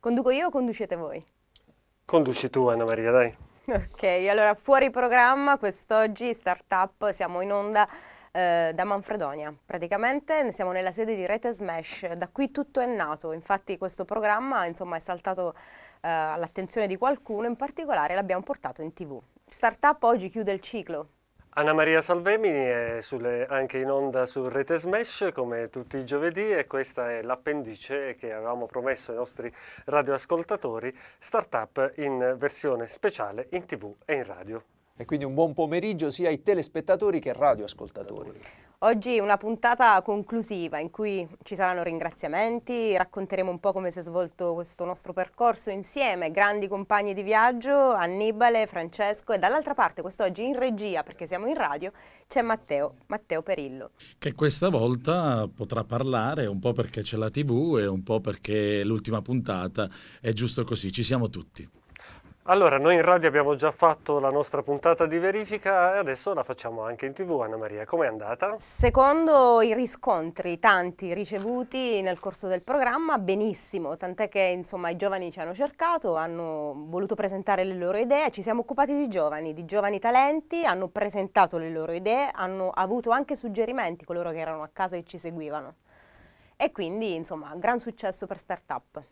Conduco io o conducete voi? Conduci tu, Anna Maria, dai. Ok, allora fuori programma, quest'oggi Startup, siamo in onda eh, da Manfredonia. Praticamente siamo nella sede di Rete Smash, da qui tutto è nato, infatti questo programma insomma, è saltato eh, all'attenzione di qualcuno, in particolare l'abbiamo portato in tv. Startup oggi chiude il ciclo, Anna Maria Salvemini è sulle, anche in onda su Rete Smash come tutti i giovedì e questa è l'appendice che avevamo promesso ai nostri radioascoltatori, startup in versione speciale in tv e in radio. E quindi un buon pomeriggio sia ai telespettatori che ai radioascoltatori. Oggi una puntata conclusiva in cui ci saranno ringraziamenti, racconteremo un po' come si è svolto questo nostro percorso insieme, grandi compagni di viaggio, Annibale, Francesco e dall'altra parte quest'oggi in regia, perché siamo in radio, c'è Matteo, Matteo Perillo. Che questa volta potrà parlare un po' perché c'è la tv e un po' perché l'ultima puntata è giusto così, ci siamo tutti. Allora, noi in radio abbiamo già fatto la nostra puntata di verifica e adesso la facciamo anche in tv. Anna Maria, com'è andata? Secondo i riscontri, tanti ricevuti nel corso del programma, benissimo, tant'è che insomma i giovani ci hanno cercato, hanno voluto presentare le loro idee, ci siamo occupati di giovani, di giovani talenti, hanno presentato le loro idee, hanno avuto anche suggerimenti coloro che erano a casa e ci seguivano. E quindi insomma, gran successo per Startup.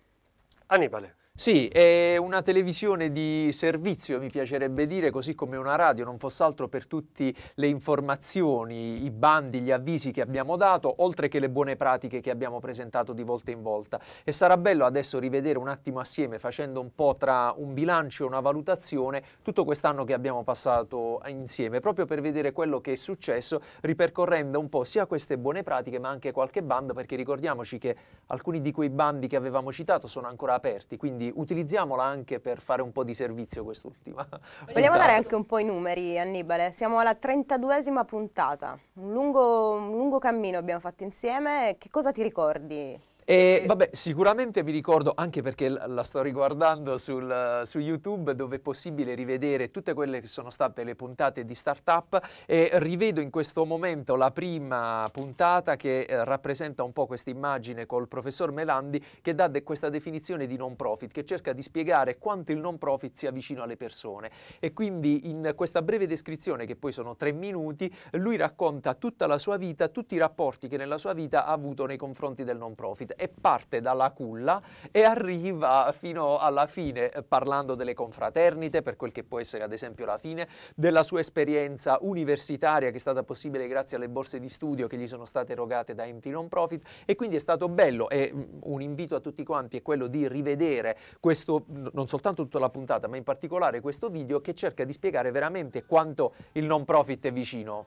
Annibale. Sì, è una televisione di servizio, mi piacerebbe dire, così come una radio, non fosse altro per tutte le informazioni, i bandi, gli avvisi che abbiamo dato, oltre che le buone pratiche che abbiamo presentato di volta in volta. E sarà bello adesso rivedere un attimo assieme, facendo un po' tra un bilancio e una valutazione, tutto quest'anno che abbiamo passato insieme, proprio per vedere quello che è successo, ripercorrendo un po' sia queste buone pratiche, ma anche qualche bando, perché ricordiamoci che alcuni di quei bandi che avevamo citato sono ancora aperti, quindi quindi utilizziamola anche per fare un po' di servizio quest'ultima. Vogliamo dare anche un po' i numeri, Annibale. Siamo alla 32esima puntata, un lungo, un lungo cammino abbiamo fatto insieme. Che cosa ti ricordi? E vabbè, sicuramente vi ricordo, anche perché la sto riguardando sul, su YouTube, dove è possibile rivedere tutte quelle che sono state le puntate di Startup e rivedo in questo momento la prima puntata che eh, rappresenta un po' questa immagine col professor Melandi che dà de questa definizione di non profit, che cerca di spiegare quanto il non profit sia vicino alle persone. E quindi in questa breve descrizione, che poi sono tre minuti, lui racconta tutta la sua vita, tutti i rapporti che nella sua vita ha avuto nei confronti del non profit e parte dalla culla e arriva fino alla fine eh, parlando delle confraternite, per quel che può essere ad esempio la fine, della sua esperienza universitaria che è stata possibile grazie alle borse di studio che gli sono state erogate da MP Non Profit e quindi è stato bello e mm, un invito a tutti quanti è quello di rivedere questo, non soltanto tutta la puntata, ma in particolare questo video che cerca di spiegare veramente quanto il non profit è vicino.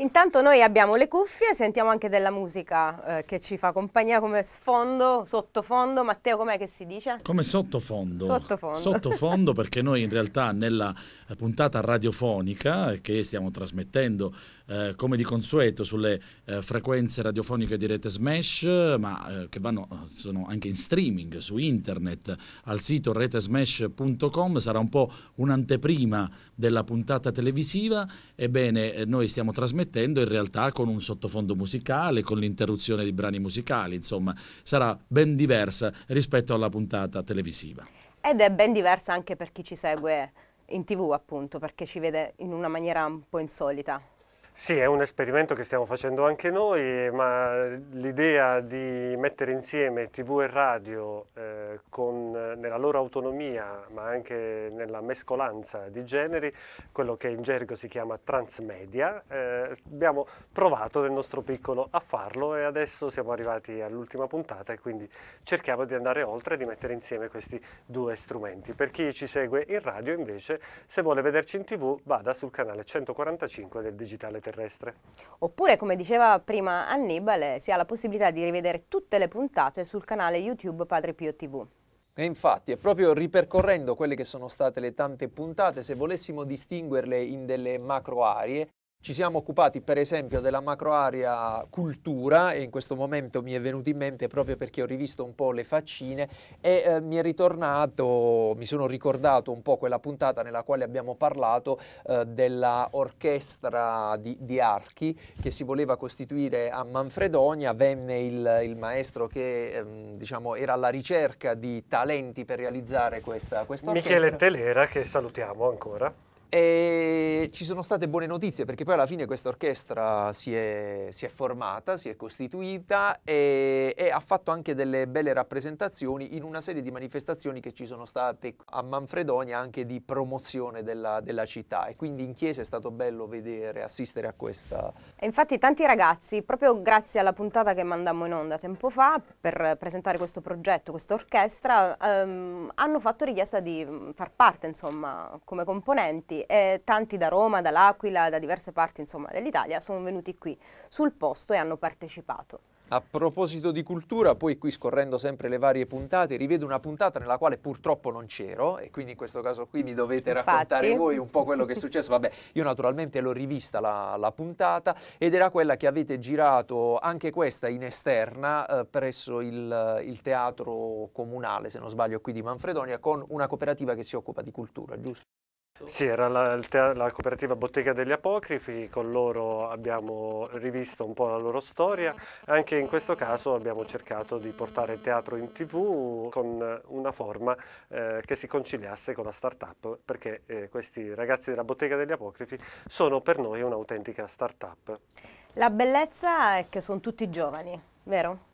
Intanto noi abbiamo le cuffie, sentiamo anche della musica eh, che ci fa compagnia come sfondo, sottofondo. Matteo, com'è che si dice? Come sottofondo. Sottofondo. Sottofondo perché noi in realtà nella puntata radiofonica eh, che stiamo trasmettendo eh, come di consueto sulle eh, frequenze radiofoniche di rete Smash, ma eh, che vanno, sono anche in streaming su internet al sito retesmash.com, sarà un po' un'anteprima della puntata televisiva, ebbene eh, noi stiamo trasmettendo in realtà con un sottofondo musicale, con l'interruzione di brani musicali, insomma sarà ben diversa rispetto alla puntata televisiva. Ed è ben diversa anche per chi ci segue in tv appunto perché ci vede in una maniera un po' insolita. Sì, è un esperimento che stiamo facendo anche noi, ma l'idea di mettere insieme TV e radio eh, con, nella loro autonomia, ma anche nella mescolanza di generi, quello che in gergo si chiama transmedia, eh, abbiamo provato nel nostro piccolo a farlo e adesso siamo arrivati all'ultima puntata e quindi cerchiamo di andare oltre e di mettere insieme questi due strumenti. Per chi ci segue in radio invece, se vuole vederci in TV, vada sul canale 145 del Digitale navale terrestre. Oppure, come diceva prima Annibale, si ha la possibilità di rivedere tutte le puntate sul canale YouTube Padre Pio TV. E infatti è proprio ripercorrendo quelle che sono state le tante puntate, se volessimo distinguerle in delle macro arie, ci siamo occupati per esempio della macroarea cultura e in questo momento mi è venuto in mente proprio perché ho rivisto un po' le faccine e eh, mi è ritornato, mi sono ricordato un po' quella puntata nella quale abbiamo parlato eh, dell'orchestra di, di, Archi che si voleva costituire a Manfredonia, venne il, il maestro che ehm, diciamo, era alla ricerca di talenti per realizzare questa orchestra. Michele Telera che salutiamo ancora. E ci sono state buone notizie perché poi alla fine questa orchestra si è, si è formata, si è costituita e, e, ha fatto anche delle belle rappresentazioni in una serie di manifestazioni che ci sono state a Manfredonia anche di promozione della, della città e quindi in chiesa è stato bello vedere, assistere a questa. E infatti tanti ragazzi, proprio grazie alla puntata che mandammo in onda tempo fa per presentare questo progetto, questa orchestra, ehm, hanno fatto richiesta di far parte insomma come componenti eh, tanti da Roma, dall'Aquila, da diverse parti dell'Italia sono venuti qui sul posto e hanno partecipato. A proposito di cultura, poi qui scorrendo sempre le varie puntate, rivedo una puntata nella quale purtroppo non c'ero e quindi in questo caso qui mi dovete Infatti. raccontare voi un po' quello che è successo. Vabbè, io naturalmente l'ho rivista la, la, puntata ed era quella che avete girato anche questa in esterna eh, presso il, il, teatro comunale, se non sbaglio, qui di Manfredonia con una cooperativa che si occupa di cultura, giusto? fatto? Certo. Sì, era la, la, cooperativa Bottega degli Apocrifi, con loro abbiamo rivisto un po' la loro storia, ah. anche in questo caso abbiamo cercato di portare il teatro in tv con una forma eh, che si conciliasse con la start-up, perché eh, questi ragazzi della Bottega degli Apocrifi sono per noi un'autentica start-up. La bellezza è che sono tutti giovani, vero?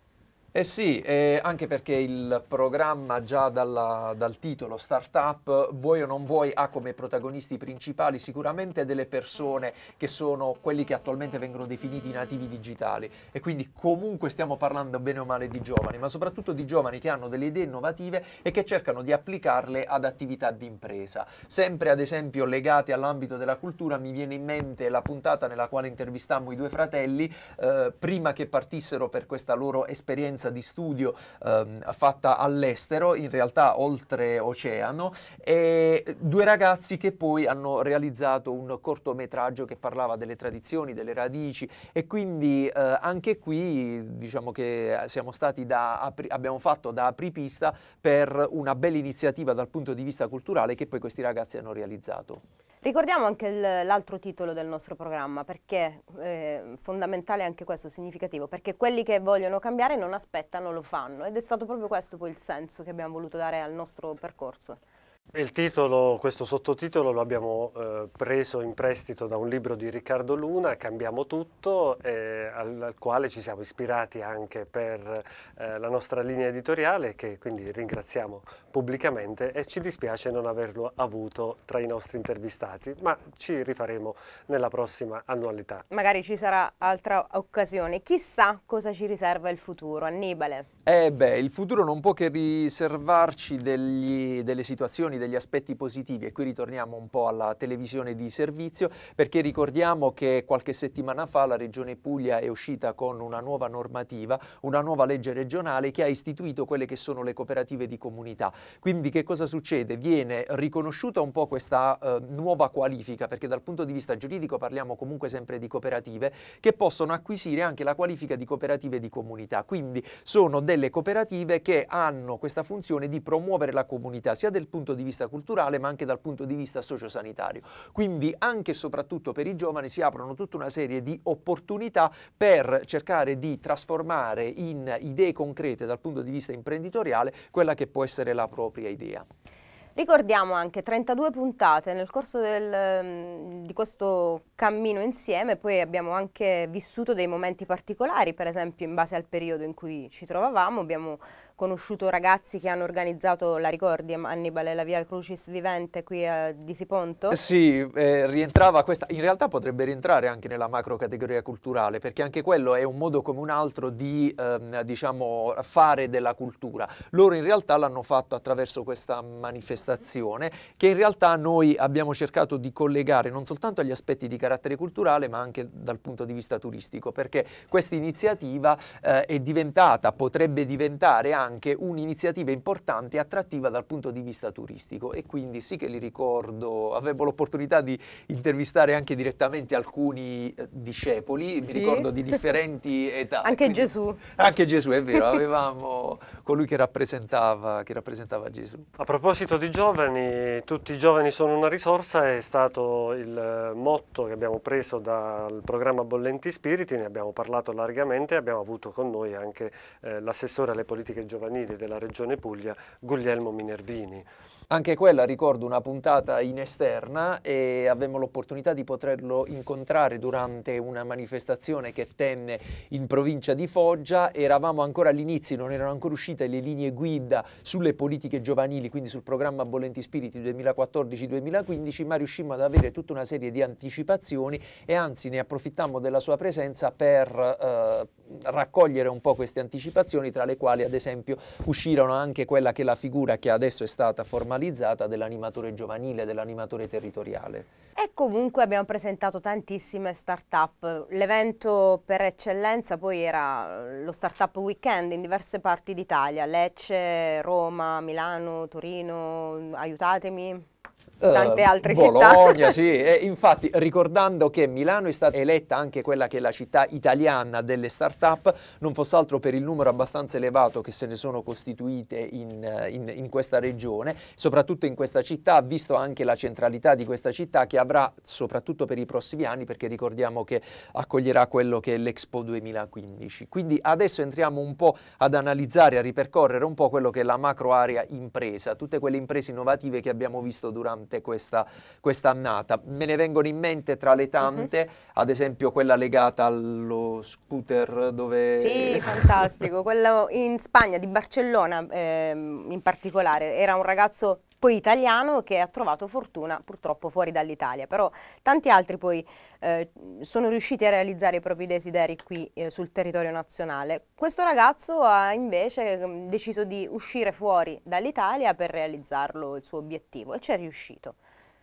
Eh sì, eh, anche perché il programma già dalla, dal titolo Startup, vuoi o non vuoi, ha come protagonisti principali sicuramente delle persone che sono quelli che attualmente vengono definiti nativi digitali e quindi comunque stiamo parlando bene o male di giovani, ma soprattutto di giovani che hanno delle idee innovative e che cercano di applicarle ad attività di impresa. Sempre ad esempio legate all'ambito della cultura mi viene in mente la puntata nella quale intervistammo i due fratelli eh, prima che partissero per questa loro esperienza borsa di studio ehm, fatta all'estero, in realtà oltreoceano, e due ragazzi che poi hanno realizzato un cortometraggio che parlava delle tradizioni, delle radici e quindi eh, anche qui diciamo che siamo stati da, apri, abbiamo fatto da apripista per una bella iniziativa dal punto di vista culturale che poi questi ragazzi hanno realizzato. Ricordiamo anche l'altro titolo del nostro programma, perché eh, fondamentale anche questo, significativo, perché quelli che vogliono cambiare non aspettano, lo fanno ed è stato proprio questo poi il senso che abbiamo voluto dare al nostro percorso. Il titolo, questo sottotitolo lo abbiamo eh, preso in prestito da un libro di Riccardo Luna, Cambiamo tutto, eh, al, al, quale ci siamo ispirati anche per eh, la nostra linea editoriale che quindi ringraziamo pubblicamente e ci dispiace non averlo avuto tra i nostri intervistati, ma ci rifaremo nella prossima annualità. Magari ci sarà altra occasione, chissà cosa ci riserva il futuro, Annibale. Eh beh, il futuro non può che riservarci degli, delle situazioni valutazioni degli aspetti positivi e qui ritorniamo un po' alla televisione di servizio perché ricordiamo che qualche settimana fa la Regione Puglia è uscita con una nuova normativa, una nuova legge regionale che ha istituito quelle che sono le cooperative di comunità. Quindi che cosa succede? Viene riconosciuta un po' questa eh, nuova qualifica perché dal punto di vista giuridico parliamo comunque sempre di cooperative che possono acquisire anche la qualifica di cooperative di comunità. Quindi sono delle cooperative che hanno questa funzione di promuovere la comunità sia dal punto di vista vista culturale ma anche dal punto di vista sociosanitario. Quindi anche e soprattutto per i giovani si aprono tutta una serie di opportunità per cercare di trasformare in idee concrete dal punto di vista imprenditoriale quella che può essere la propria idea. Ricordiamo anche 32 puntate nel corso del, mm, di questo cammino insieme, poi abbiamo anche vissuto dei momenti particolari, per esempio in base al periodo in cui ci trovavamo, abbiamo conosciuto ragazzi che hanno organizzato, la ricordi Annibale, la Via Crucis Vivente qui a eh, Disiponto? Eh, sì, eh, rientrava questa, in realtà potrebbe rientrare anche nella macro categoria culturale perché anche quello è un modo come un altro di ehm, diciamo fare della cultura. Loro in realtà l'hanno fatto attraverso questa manifestazione che in realtà noi abbiamo cercato di collegare non soltanto agli aspetti di carattere culturale ma anche dal punto di vista turistico perché questa iniziativa eh, è diventata, potrebbe diventare anche anche un'iniziativa importante e attrattiva dal punto di vista turistico e quindi sì che li ricordo, avevo l'opportunità di intervistare anche direttamente alcuni eh, discepoli, sì. mi ricordo di differenti età. anche quindi, Gesù. Anche Gesù, è vero, avevamo colui che rappresentava, che rappresentava Gesù. A proposito di giovani, tutti i giovani sono una risorsa è stato il motto che abbiamo preso dal programma Bollenti Spiriti, ne abbiamo parlato largamente, abbiamo avuto con noi anche eh, l'assessore alle politiche giovanili giovanili della Regione Puglia, Guglielmo Minervini. Anche quella, ricordo, una puntata in esterna e avevamo l'opportunità di poterlo incontrare durante una manifestazione che tenne in provincia di Foggia. Eravamo ancora all'inizio, non erano ancora uscite le linee guida sulle politiche giovanili, quindi sul programma Bollenti Spiriti 2014-2015, ma riuscimmo ad avere tutta una serie di anticipazioni e anzi ne approfittammo della sua presenza per eh, raccogliere un po' queste anticipazioni, tra le quali ad esempio uscirono anche quella che è la figura che adesso è stata formata normalizzata dell'animatore giovanile, dell'animatore territoriale. E comunque abbiamo presentato tantissime start-up. L'evento per eccellenza poi era lo Start-up Weekend in diverse parti d'Italia, Lecce, Roma, Milano, Torino, aiutatemi. Eh, tante altre Bologna, città. Bologna, sì. E infatti, ricordando che Milano è stata eletta anche quella che è la città italiana delle start-up, non fosse altro per il numero abbastanza elevato che se ne sono costituite in, in, in questa regione, soprattutto in questa città, visto anche la centralità di questa città che avrà soprattutto per i prossimi anni, perché ricordiamo che accoglierà quello che è l'Expo 2015. Quindi adesso entriamo un po' ad analizzare, a ripercorrere un po' quello che è la macro area impresa, tutte quelle imprese innovative che abbiamo visto durante pesante questa annata. Me ne vengono in mente tra le mhm. tante, uh-huh. ad esempio quella legata allo scooter dove... Sì, fantastico, quello in Spagna, di Barcellona eh, in particolare, era un ragazzo poi italiano che ha trovato fortuna purtroppo fuori dall'Italia, però tanti altri poi eh, sono riusciti a realizzare i propri desideri qui eh, sul territorio nazionale. Questo ragazzo ha invece mm, deciso di uscire fuori dall'Italia per realizzarlo il suo obiettivo e ci è riuscito.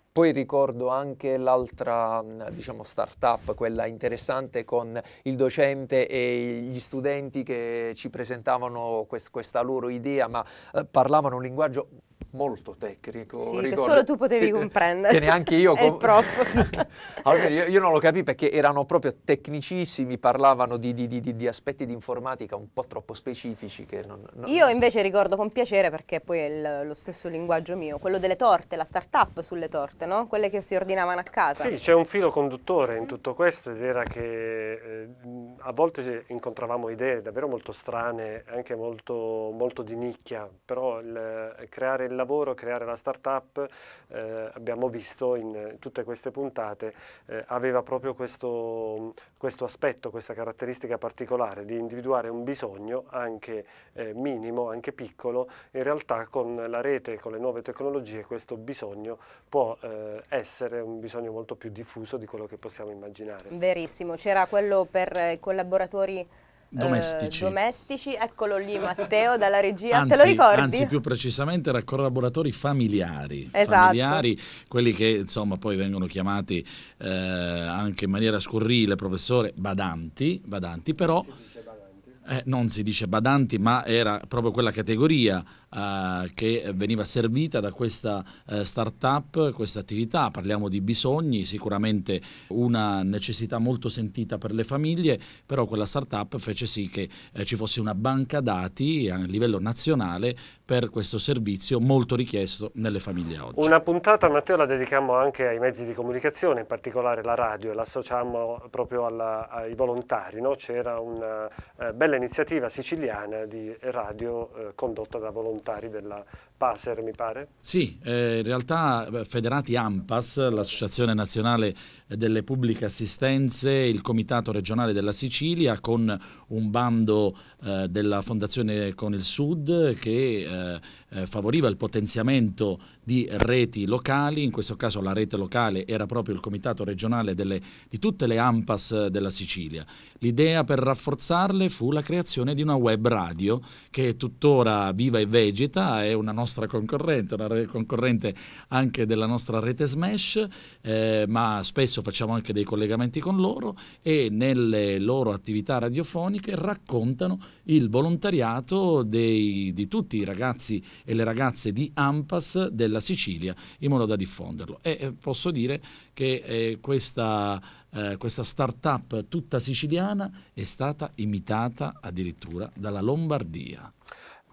Poi ricordo anche l'altra mm, diciamo, start-up, quella interessante con il docente e gli studenti che ci presentavano quest questa loro idea, ma eh, parlavano un linguaggio molto tecnico. Sì, ricordo, che solo tu potevi comprendere. Che neanche io. Com- allora, io, io, non lo capii perché erano proprio tecnicissimi, parlavano di, di, di, di, aspetti di informatica un po' troppo specifici. Non, non... Io invece ricordo con piacere, perché poi è il, lo stesso linguaggio mio, quello delle torte, la start-up sulle torte, no? quelle che si ordinavano a casa. Sì, c'è un filo conduttore in tutto questo ed era che eh, a volte incontravamo idee davvero molto strane, anche molto, molto di nicchia, però il, eh, creare il lavoro lavoro, creare la startup, eh, abbiamo visto in tutte queste puntate, eh, aveva proprio questo, questo, aspetto, questa caratteristica particolare di individuare un bisogno anche eh, minimo, anche piccolo, in realtà con la rete, con le nuove tecnologie questo bisogno può eh, essere un bisogno molto più diffuso di quello che possiamo immaginare. Verissimo, c'era quello per i collaboratori domestici. Eh, domestici. eccolo lì Matteo dalla regia, anzi, te lo ricordi? Anzi, più precisamente era collaboratori familiari, esatto. familiari, quelli che insomma poi vengono chiamati eh, anche in maniera scurrile, professore, badanti, badanti però... Eh, non si dice badanti, ma era proprio quella categoria eh, che veniva servita da questa eh, start questa attività. Parliamo di bisogni, sicuramente una necessità molto sentita per le famiglie, però quella startup fece sì che eh, ci fosse una banca dati a livello nazionale per questo servizio molto richiesto nelle famiglie oggi. Una puntata, Matteo, la dedichiamo anche ai mezzi di comunicazione, in particolare la radio, e l'associamo proprio alla, ai volontari. No? C'era una eh, bella iniziativa siciliana di radio eh, condotta da volontari volontari della, Passer, mi pare. Sì, eh, in realtà Federati AMPAS, l'Associazione Nazionale delle Pubbliche Assistenze, il Comitato Regionale della Sicilia, con un bando eh, della Fondazione con il Sud che eh, eh, favoriva il potenziamento di reti locali, in questo caso la rete locale era proprio il Comitato Regionale delle, di tutte le AMPAS della Sicilia. L'idea per rafforzarle fu la creazione di una web radio che è tuttora viva e vegeta, è una nostra nostra concorrente, una concorrente anche della nostra rete Smash, eh, ma spesso facciamo anche dei collegamenti con loro e nelle loro attività radiofoniche raccontano il volontariato dei, di tutti i ragazzi e le ragazze di AMPAS della Sicilia in modo da diffonderlo. E eh, posso dire che eh, questa, eh, questa start-up tutta siciliana è stata imitata addirittura dalla Lombardia.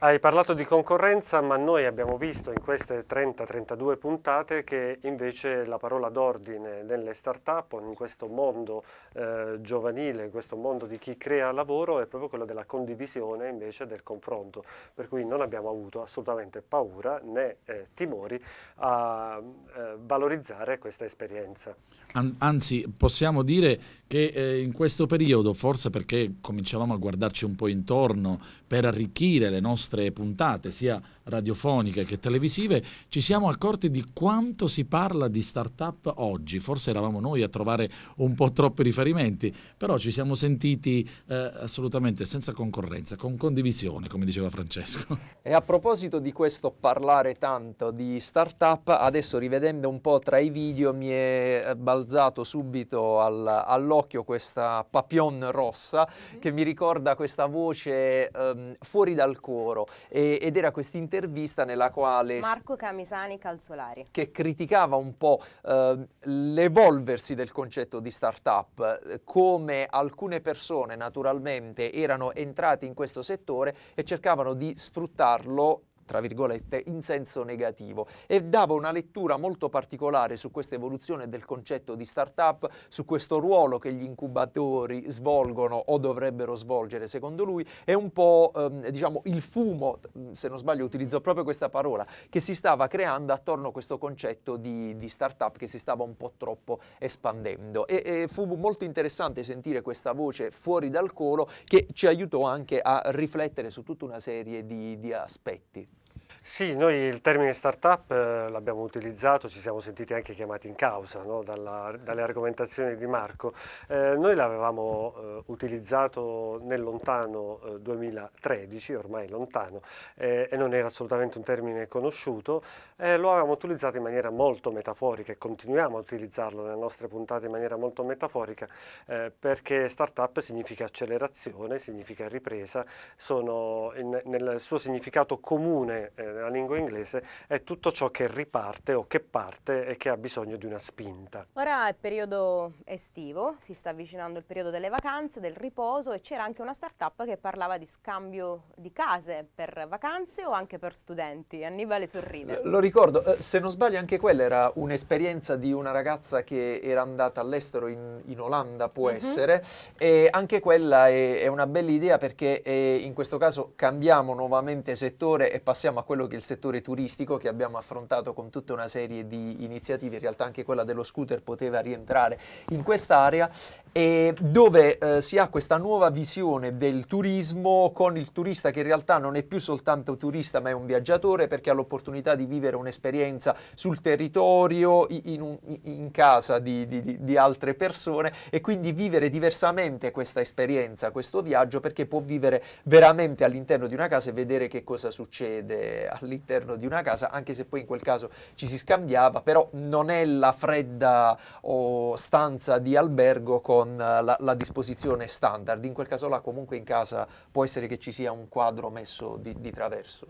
Hai parlato di concorrenza, ma noi abbiamo visto in queste 30-32 puntate che invece la parola d'ordine nelle start-up, in questo mondo eh, giovanile, in questo mondo di chi crea lavoro, è proprio quella della condivisione invece del confronto. Per cui non abbiamo avuto assolutamente paura né eh, timori a eh, valorizzare questa esperienza. An anzi, possiamo dire che eh, in questo periodo, forse perché cominciavamo a guardarci un po' intorno per arricchire le nostre nostre puntate, sia radiofoniche che televisive, ci siamo accorti di quanto si parla di start-up oggi. Forse eravamo noi a trovare un po' troppi riferimenti, però ci siamo sentiti eh, assolutamente senza concorrenza, con condivisione, come diceva Francesco. E a proposito di questo parlare tanto di start-up, adesso rivedendo un po' tra i video mi è eh, balzato subito al, all'occhio questa papillon rossa mm-hmm. che mi ricorda questa voce ehm, fuori dal coro Oro e, ed era questa intervista nella quale... Marco Camisani Calzolari. Che criticava un po' eh, l'evolversi del concetto di startup come alcune persone naturalmente erano entrate in questo settore e cercavano di sfruttarlo tra virgolette, in senso negativo e dava una lettura molto particolare su questa evoluzione del concetto di startup, su questo ruolo che gli incubatori svolgono o dovrebbero svolgere secondo lui, è un po' ehm, diciamo il fumo, se non sbaglio utilizzo proprio questa parola, che si stava creando attorno a questo concetto di, di startup che si stava un po' troppo espandendo e, e fu molto interessante sentire questa voce fuori dal colo che ci aiutò anche a riflettere su tutta una serie di, di aspetti. Sì, noi il termine startup eh, l'abbiamo utilizzato, ci siamo sentiti anche chiamati in causa no? Dalla, dalle argomentazioni di Marco. Eh, noi l'avevamo eh, utilizzato nel lontano 2013, eh, ormai lontano, eh, e non era assolutamente un termine conosciuto, eh, lo avevamo utilizzato in maniera molto metaforica e continuiamo a utilizzarlo nelle nostre puntate in maniera molto metaforica perché startup significa accelerazione, significa ripresa, sono in, nel suo significato comune nella lingua inglese è tutto ciò che riparte o che parte e che ha bisogno di una spinta. Ora è periodo estivo, si sta avvicinando il periodo delle vacanze, vacanze, del riposo e c'era anche una start-up che parlava di scambio di case per vacanze o anche per studenti. Annibale sorride. Lo ricordo, eh, se non sbaglio anche quella era un'esperienza di una ragazza che era andata all'estero in, in, Olanda, può uh mhm. -huh. essere, e anche quella è, è una bella idea perché è, eh, in questo caso cambiamo nuovamente settore e passiamo a quello che è il settore turistico che abbiamo affrontato con tutta una serie di iniziative, in realtà anche quella dello scooter poteva rientrare in quest'area e dove eh, si ha questa nuova visione del turismo con il turista che in realtà non è più soltanto turista ma è un viaggiatore perché ha l'opportunità di vivere un'esperienza sul territorio, in, in, in casa di, di, di, altre persone e quindi vivere diversamente questa esperienza, questo viaggio perché può vivere veramente all'interno di una casa e vedere che cosa succede all'interno di una casa anche se poi in quel caso ci si scambiava però non è la fredda oh, stanza di albergo con con eh, la, la, disposizione standard, in quel caso là comunque in casa può essere che ci sia un quadro messo di, di traverso.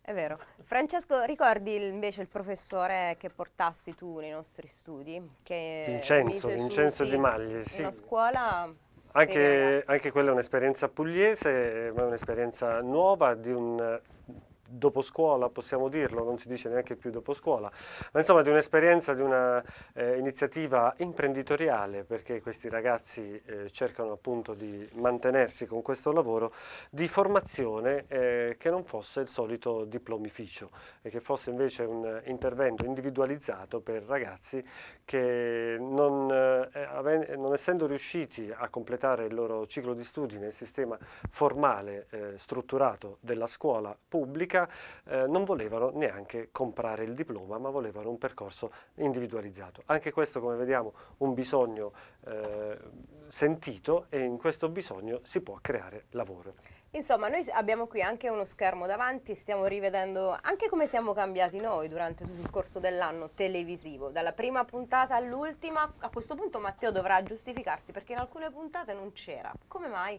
È vero. Francesco, ricordi invece il professore che portassi tu nei nostri studi? Vincenzo, Vincenzo Di Maglie. Sì. Una scuola... Anche, anche quella è un'esperienza pugliese, ma è un'esperienza nuova di un dopo scuola, possiamo dirlo, non si dice neanche più dopo scuola, ma insomma di un'esperienza, di un'iniziativa eh, imprenditoriale perché questi ragazzi eh, cercano appunto di mantenersi con questo lavoro di formazione eh, che non fosse il solito diplomificio e che fosse invece un intervento individualizzato per ragazzi che non, eh, non essendo riusciti a completare il loro ciclo di studi nel sistema formale eh, strutturato della scuola pubblica ricerca eh, non volevano neanche comprare il diploma, ma volevano un percorso individualizzato. Anche questo, come vediamo, un bisogno eh, sentito e in questo bisogno si può creare lavoro. Insomma, noi abbiamo qui anche uno schermo davanti, stiamo rivedendo anche come siamo cambiati noi durante tutto il corso dell'anno televisivo, dalla prima puntata all'ultima. A questo punto Matteo dovrà giustificarsi perché in alcune puntate non c'era. Come mai?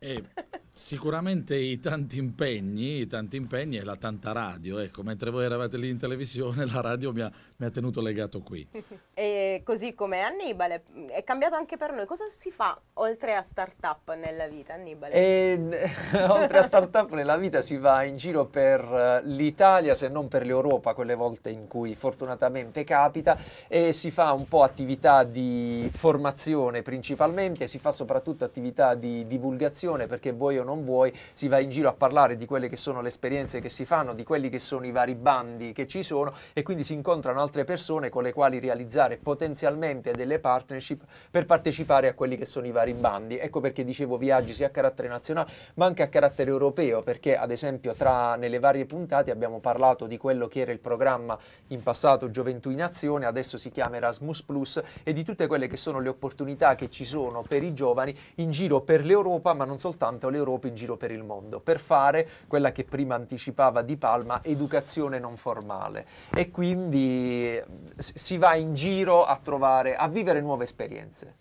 Eh, Sicuramente i tanti impegni, i tanti impegni e la tanta radio, ecco, mentre voi eravate lì in televisione la radio mi ha, mi ha tenuto legato qui. e così come Annibale, è cambiato anche per noi, cosa si fa oltre a start-up nella vita Annibale? E, oltre a start-up nella vita si va in giro per eh, l'Italia se non per l'Europa, quelle volte in cui fortunatamente capita e si fa un po' attività di formazione principalmente, si fa soprattutto attività di divulgazione perché voi o o non vuoi, si va in giro a parlare di quelle che sono le esperienze che si fanno, di quelli che sono i vari bandi che ci sono e quindi si incontrano altre persone con le quali realizzare potenzialmente delle partnership per partecipare a quelli che sono i vari bandi. Ecco perché dicevo viaggi sia a carattere nazionale ma anche a carattere europeo, perché ad esempio tra, nelle varie puntate abbiamo parlato di quello che era il programma in passato Gioventù in Azione, adesso si chiama Erasmus Plus e di tutte quelle che sono le opportunità che ci sono per i giovani in giro per l'Europa, ma non soltanto l'Europa dopo in giro per il mondo, per fare quella che prima anticipava Di Palma, educazione non formale. E quindi si va in giro a trovare, a vivere nuove esperienze.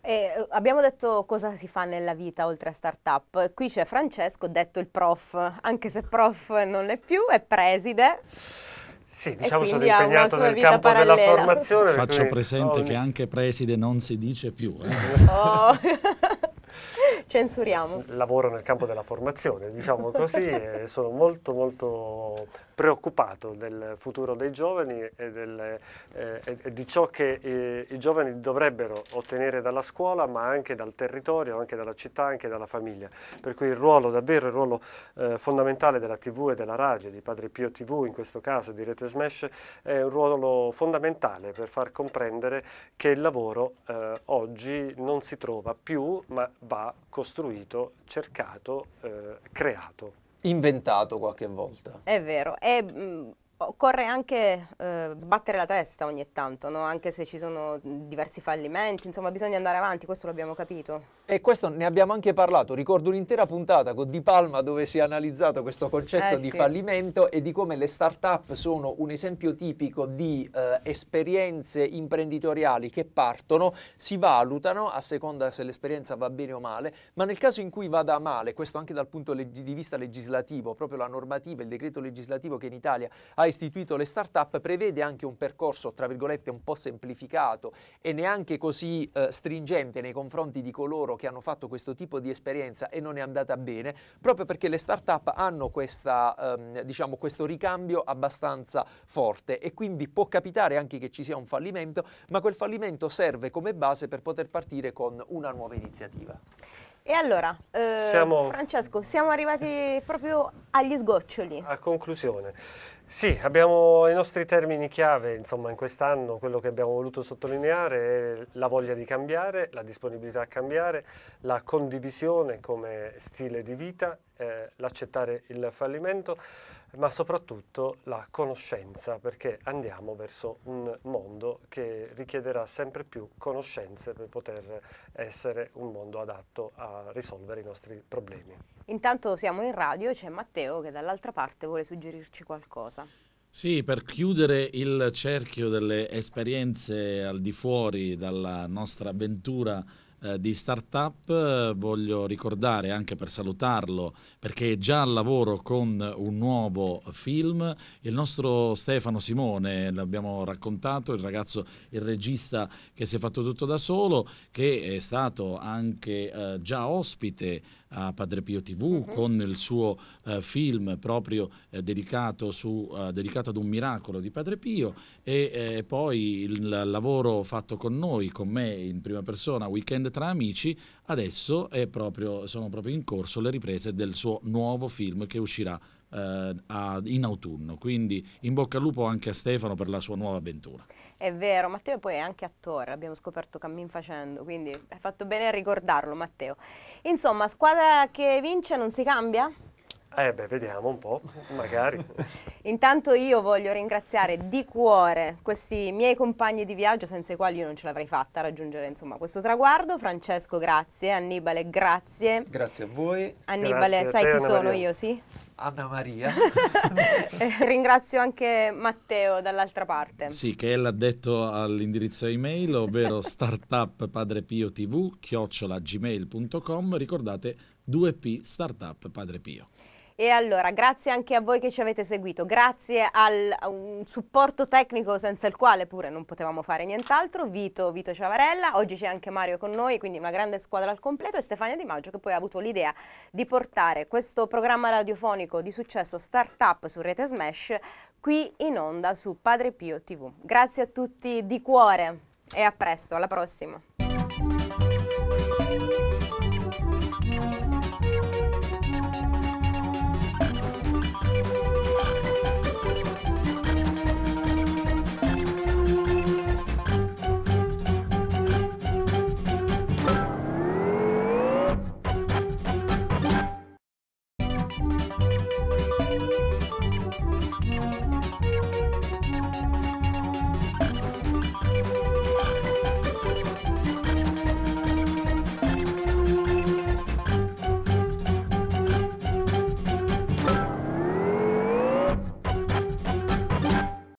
E eh, abbiamo detto cosa si fa nella vita oltre a startup. Qui c'è Francesco, detto il prof, anche se prof non è più, è preside. Sì, diciamo sono impegnato nel campo parallela. della formazione. Faccio presente quindi... che anche preside non si dice più. Eh. Oh. censuriamo. Lavoro nel campo della formazione, diciamo così, e sono molto molto preoccupato del futuro dei giovani e, del, eh, e di ciò che eh, i giovani dovrebbero ottenere dalla scuola ma anche dal territorio, anche dalla città, anche dalla famiglia. Per cui il ruolo, davvero il ruolo eh, fondamentale della TV e della radio, di Padre Pio TV in questo caso, di Rete Smash, è un ruolo fondamentale per far comprendere che il lavoro eh, oggi non si trova più ma va costruito, cercato, eh, creato inventato qualche volta. È vero, è mm, Occorre anche eh, sbattere la testa ogni tanto, no? anche se ci sono diversi fallimenti, insomma bisogna andare avanti, questo l'abbiamo capito. E questo ne abbiamo anche parlato, ricordo un'intera puntata con Di Palma dove si è analizzato questo concetto eh, di sì. fallimento e di come le start-up sono un esempio tipico di eh, esperienze imprenditoriali che partono, si valutano a seconda se l'esperienza va bene o male, ma nel caso in cui vada male, questo anche dal punto di vista legislativo, proprio la normativa, il decreto legislativo che in Italia ha istituito le start-up prevede anche un percorso, tra virgolette, un po' semplificato e neanche così eh, stringente nei confronti di coloro che hanno fatto questo tipo di esperienza e non è andata bene, proprio perché le start-up hanno questa, ehm, diciamo, questo ricambio abbastanza forte e quindi può capitare anche che ci sia un fallimento, ma quel fallimento serve come base per poter partire con una nuova iniziativa. E allora, eh, siamo... Francesco, siamo arrivati proprio agli sgoccioli. A conclusione. Sì, abbiamo i nostri termini chiave, insomma in quest'anno quello che abbiamo voluto sottolineare è la voglia di cambiare, la disponibilità a cambiare, la condivisione come stile di vita, eh, l'accettare il fallimento, ma soprattutto la conoscenza, perché andiamo verso un mondo che richiederà sempre più conoscenze per poter essere un mondo adatto a risolvere i nostri problemi. Intanto siamo in radio e c'è Matteo che dall'altra parte vuole suggerirci qualcosa. Sì, per chiudere il cerchio delle esperienze al di fuori dalla nostra avventura eh, di startup, eh, voglio ricordare anche per salutarlo, perché è già al lavoro con un nuovo film, il nostro Stefano Simone, l'abbiamo raccontato, il ragazzo, il regista che si è fatto tutto da solo, che è stato anche eh, già ospite a Padre Pio TV mm -hmm. con il suo eh, film proprio eh, dedicato, su, eh, dedicato, ad un miracolo di Padre Pio e eh, poi il lavoro fatto con noi, con me in prima persona, Weekend tra amici, adesso proprio, sono proprio in corso le riprese del suo nuovo film che uscirà eh, in autunno. Quindi in bocca al lupo anche a Stefano per la sua nuova avventura. È vero, Matteo poi è anche attore, l'abbiamo scoperto cammin facendo, quindi hai fatto bene a ricordarlo Matteo. Insomma, squadra che vince non si cambia? Eh beh, vediamo un po', magari. Intanto io voglio ringraziare di cuore questi miei compagni di viaggio senza i quali io non ce l'avrei fatta a raggiungere insomma, questo traguardo. Francesco, grazie. Annibale, grazie. Grazie a voi. Annibale, grazie sai te, chi sono Maria. io, sì? Anna Maria. Ringrazio anche Matteo dall'altra parte. Sì, che l'ha detto all'indirizzo email, ovvero startuppadrepiotv, chiocciolagmail.com, ricordate 2P Startup Padre Pio. E allora, grazie anche a voi che ci avete seguito, grazie al, a un supporto tecnico senza il quale pure non potevamo fare nient'altro, Vito, Vito Ciavarella, oggi c'è anche Mario con noi, quindi una grande squadra al completo e Stefania Di Maggio che poi ha avuto l'idea di portare questo programma radiofonico di successo Startup su Rete Smash qui in onda su Padre Pio TV. Grazie a tutti di cuore e a presto, alla prossima.